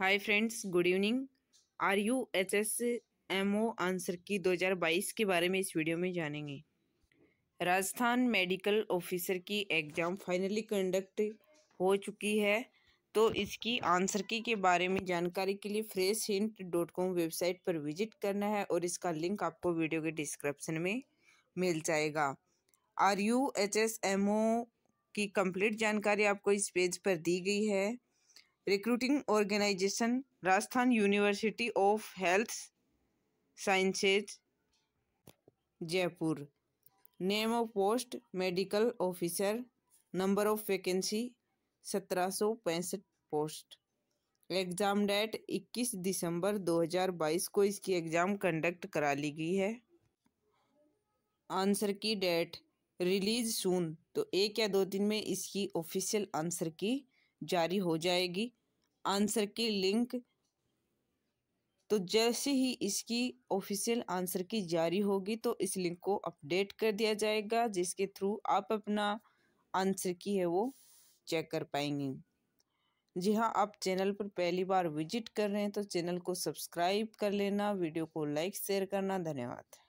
हाय friends good evening R U H S M O answer की 2022 के बारे में इस वीडियो में जानेंगे राजस्थान मेडिकल ऑफिसर की एग्ज़ाम फाइनली कंडक्ट हो चुकी है तो इसकी आंसर की के बारे में जानकारी के लिए fresh hint dot com website पर विजिट करना है और इसका लिंक आपको वीडियो के डिस्क्रिप्शन में मिल जाएगा R U H S M O की कंप्लीट जानकारी आपको इस पेज पर दी गई है recruiting organisation Rajasthan university of health sciences Jaipur name of post medical officer number of vacancy सत्रह सौ पैंसठ पोस्ट एग्ज़ाम डेट 21 दिसंबर 2022 को इसकी एग्ज़ाम कंडक्ट करा ली गई है आंसर की डेट रिलीज़ सून तो एक या दो दिन में इसकी ऑफिशियल आंसर की जारी हो जाएगी आंसर की लिंक तो जैसे ही इसकी ऑफिशियल आंसर की जारी होगी तो इस लिंक को अपडेट कर दिया जाएगा जिसके थ्रू आप अपना आंसर की है वो चेक कर पाएंगे जी हाँ आप चैनल पर पहली बार विजिट कर रहे हैं तो चैनल को सब्सक्राइब कर लेना वीडियो को लाइक शेयर करना धन्यवाद